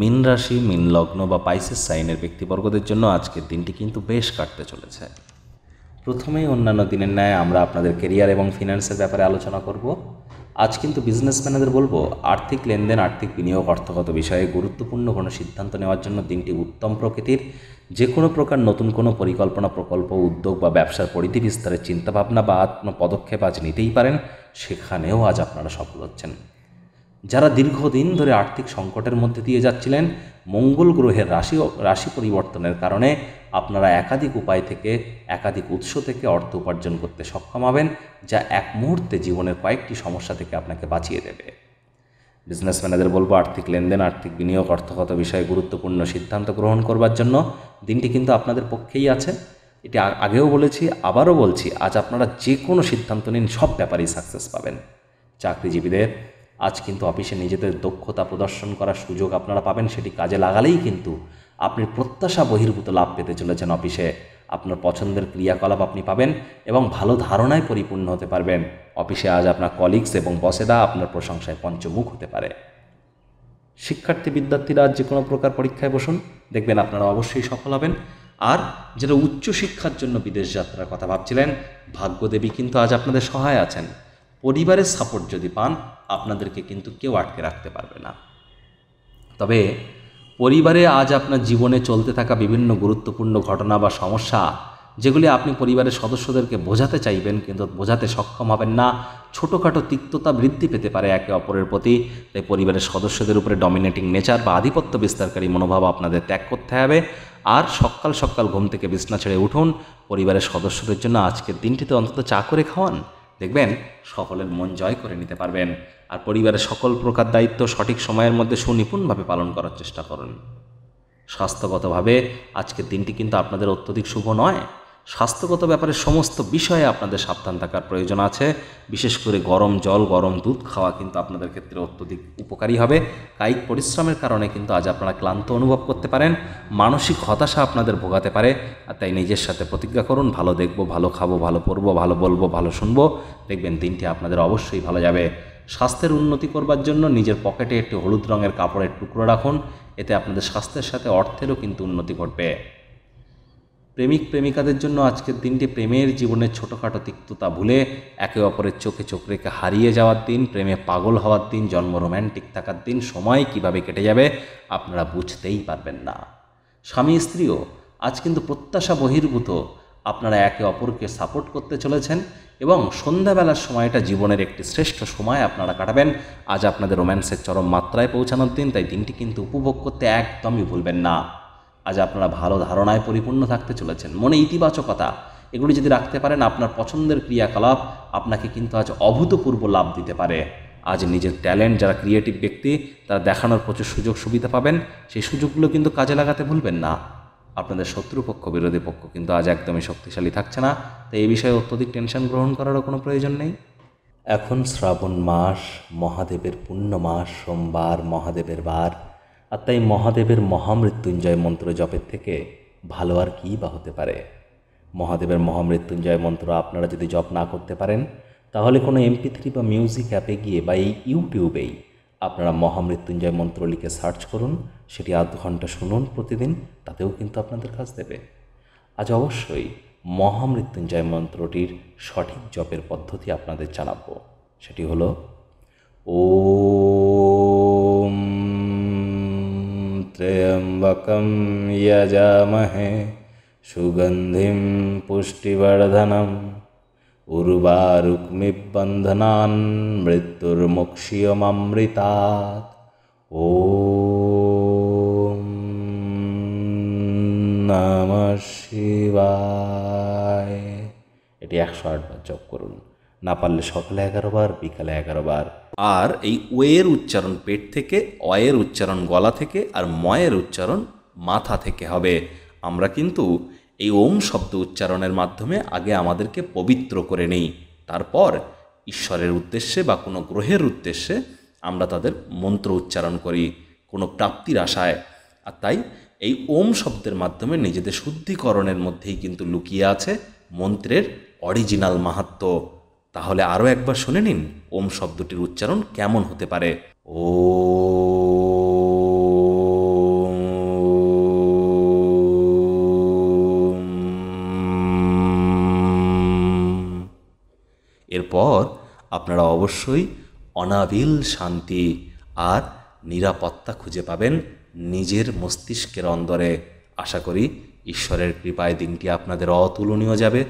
মিন রাশি মিন লগ্ন বা পাইসেস সাইনের ব্যক্তিবর্গদের জন্য আজকের দিনটি কিন্তু বেশ কাটতে চলেছে প্রথমেই অন্যান্য দিনের ন্যায় আমরা আপনাদের কেরিয়ার এবং ফিনান্সের ব্যাপারে আলোচনা করব আজ কিন্তু বিজনেসম্যানদের বলবো আর্থিক লেনদেন আর্থিক বিনিয়োগ অর্থগত বিষয়ে গুরুত্বপূর্ণ কোনো সিদ্ধান্ত নেওয়ার জন্য দিনটি উত্তম প্রকৃতির যে কোনো প্রকার নতুন কোনো পরিকল্পনা প্রকল্প উদ্যোগ বা ব্যবসার পরিধি বিস্তারের চিন্তাভাবনা বা কোনো পদক্ষেপ আজ নিতেই পারেন সেখানেও আজ আপনারা সফল হচ্ছেন যারা দীর্ঘদিন ধরে আর্থিক সংকটের মধ্যে দিয়ে যাচ্ছিলেন মঙ্গল গ্রহের রাশি রাশি পরিবর্তনের কারণে আপনারা একাধিক উপায় থেকে একাধিক উৎস থেকে অর্থ উপার্জন করতে সক্ষম হবেন যা এক মুহূর্তে জীবনের কয়েকটি সমস্যা থেকে আপনাকে বাঁচিয়ে দেবে বিজনেসম্যানেদের বলবো আর্থিক লেনদেন আর্থিক বিনিয়োগ অর্থগত বিষয়ে গুরুত্বপূর্ণ সিদ্ধান্ত গ্রহণ করবার জন্য দিনটি কিন্তু আপনাদের পক্ষেই আছে এটি আগেও বলেছি আবারও বলছি আজ আপনারা যে কোনো সিদ্ধান্ত নিন সব ব্যাপারেই সাকসেস পাবেন চাকরিজীবীদের আজ কিন্তু অফিসে নিজেদের দক্ষতা প্রদর্শন করার সুযোগ আপনারা পাবেন সেটি কাজে লাগালেই কিন্তু আপনি প্রত্যাশা বহির্ভূত লাভ পেতে চলেছেন অফিসে আপনার পছন্দের ক্রিয়াকলাপ আপনি পাবেন এবং ভালো ধারণায় পরিপূর্ণ হতে পারবেন অফিসে আজ আপনার কলিগস এবং বসেদা আপনার প্রশংসায় পঞ্চমুখ হতে পারে শিক্ষার্থী বিদ্যার্থীরা যে কোনো প্রকার পরীক্ষায় বসুন দেখবেন আপনারা অবশ্যই সফল হবেন আর যারা উচ্চশিক্ষার জন্য বিদেশ যাত্রার কথা ভাবছিলেন ভাগ্যদেবী কিন্তু আজ আপনাদের সহায় আছেন পরিবারের সাপোর্ট যদি পান আপনাদেরকে কিন্তু কেউ আটকে রাখতে পারবে না তবে পরিবারে আজ আপনার জীবনে চলতে থাকা বিভিন্ন গুরুত্বপূর্ণ ঘটনা বা সমস্যা যেগুলি আপনি পরিবারের সদস্যদেরকে বোঝাতে চাইবেন কিন্তু বোঝাতে সক্ষম হবেন না ছোটোখাটো তিক্ততা বৃদ্ধি পেতে পারে একে অপরের প্রতি তাই পরিবারের সদস্যদের উপরে ডমিনেটিং নেচার বা আধিপত্য বিস্তারকারী মনোভাব আপনাদের ত্যাগ করতে হবে আর সকাল সকাল ঘুম থেকে বিছনা ছেড়ে উঠুন পরিবারের সদস্যদের জন্য আজকের দিনটিতে অন্তত চা করে খাওয়ান দেখবেন সকলের মন জয় করে নিতে পারবেন আর পরিবারের সকল প্রকার দায়িত্ব সঠিক সময়ের মধ্যে সুনিপুণভাবে পালন করার চেষ্টা করুন স্বাস্থ্যগতভাবে আজকের দিনটি কিন্তু আপনাদের অত্যধিক শুভ নয় স্বাস্থ্যগত ব্যাপারে সমস্ত বিষয়ে আপনাদের সাবধান থাকার প্রয়োজন আছে বিশেষ করে গরম জল গরম দুধ খাওয়া কিন্তু আপনাদের ক্ষেত্রে অত্যধিক উপকারী হবে কায়িক পরিশ্রমের কারণে কিন্তু আজ আপনারা ক্লান্ত অনুভব করতে পারেন মানসিক হতাশা আপনাদের ভোগাতে পারে আর তাই নিজের সাথে প্রতিজ্ঞা করুন ভালো দেখব ভালো খাবো ভালো পরবো ভালো বলবো ভালো শুনবো দেখবেন দিনটি আপনাদের অবশ্যই ভালো যাবে স্বাস্থ্যের উন্নতি করবার জন্য নিজের পকেটে একটি হলুদ রঙের কাপড়ের টুকরো রাখুন এতে আপনাদের স্বাস্থ্যের সাথে অর্থেরও কিন্তু উন্নতি ঘটবে প্রেমিক প্রেমিকাদের জন্য আজকের দিনটি প্রেমের জীবনের ছোটোখাটো তিক্ততা ভুলে একে অপরের চোখে চোখ রেখে হারিয়ে যাওয়ার দিন প্রেমে পাগল হওয়ার দিন জন্ম রোম্যান্টিক থাকার দিন সময় কিভাবে কেটে যাবে আপনারা বুঝতেই পারবেন না স্বামী স্ত্রীও আজ কিন্তু প্রত্যাশা বহির্ভূত আপনারা একে অপরকে সাপোর্ট করতে চলেছেন এবং সন্ধ্যাবেলার সময়টা জীবনের একটি শ্রেষ্ঠ সময় আপনারা কাটাবেন আজ আপনাদের রোম্যান্সের চরম মাত্রায় পৌঁছানোর দিন তাই দিনটি কিন্তু উপভোগ করতে একদমই ভুলবেন না আজ আপনারা ভালো ধারণায় পরিপূর্ণ থাকতে চলেছেন মনে ইতিবাচকতা এগুলি যদি রাখতে পারেন আপনার পছন্দের ক্রিয়াকলাপ আপনাকে কিন্তু আজ অভূতপূর্ব লাভ দিতে পারে আজ নিজের ট্যালেন্ট যারা ক্রিয়েটিভ ব্যক্তি তারা দেখানোর প্রচুর সুযোগ সুবিধা পাবেন সেই সুযোগগুলো কিন্তু কাজে লাগাতে ভুলবেন না আপনাদের শত্রুপক্ষ বিরোধী পক্ষ কিন্তু আজ একদমই শক্তিশালী থাকছে না তাই এই বিষয়ে অত্যধিক টেনশন গ্রহণ করারও কোনো প্রয়োজন নেই এখন শ্রাবণ মাস মহাদেবের পুণ্য মাস সোমবার মহাদেবের বার আর তাই মহাদেবের মহামৃত্যুঞ্জয় মন্ত্র জপের থেকে ভালো আর কী বা হতে পারে মহাদেবের মহামৃত্যুঞ্জয় মন্ত্র আপনারা যদি জপ না করতে পারেন তাহলে কোনো এমপি থ্রি বা মিউজিক অ্যাপে গিয়ে বা এই ইউটিউবেই আপনারা মহামৃত্যুঞ্জয় মন্ত্র লিখে সার্চ করুন সেটি আধ ঘন্টা শুনুন প্রতিদিন তাতেও কিন্তু আপনাদের কাজ দেবে আজ অবশ্যই মহামৃত্যুঞ্জয় মন্ত্রটির সঠিক জপের পদ্ধতি আপনাদের জানাবো সেটি হলো ও त्र्यम्बकं यजामहे सुगन्धिं पुष्टिवर्धनम् उर्वारुक्मिबन्धनान् मृत्युर्मुक्ष्यममृतात् ॐ নমঃ শিবায় এটি একশো আটবার জপ করুন না পারলে সকালে এগারো বার বিকালে এগারো বার আর এই ওয়ের উচ্চারণ পেট থেকে অয়ের উচ্চারণ গলা থেকে আর ময়ের উচ্চারণ মাথা থেকে হবে আমরা কিন্তু এই ওম শব্দ উচ্চারণের মাধ্যমে আগে আমাদেরকে পবিত্র করে নেই তারপর ঈশ্বরের উদ্দেশ্যে বা কোনো গ্রহের উদ্দেশ্যে আমরা তাদের মন্ত্র উচ্চারণ করি কোনো প্রাপ্তির আশায় আর তাই এই ওম শব্দের মাধ্যমে নিজেদের শুদ্ধিকরণের মধ্যেই কিন্তু লুকিয়ে আছে মন্ত্রের অরিজিনাল মাহাত্ম্য তাহলে আরও একবার শুনে নিন ওম শব্দটির উচ্চারণ কেমন হতে পারে ও এরপর আপনারা অবশ্যই অনাবিল শান্তি আর নিরাপত্তা খুঁজে পাবেন নিজের মস্তিষ্কের অন্দরে আশা করি ঈশ্বরের কৃপায় দিনটি আপনাদের অতুলনীয় যাবে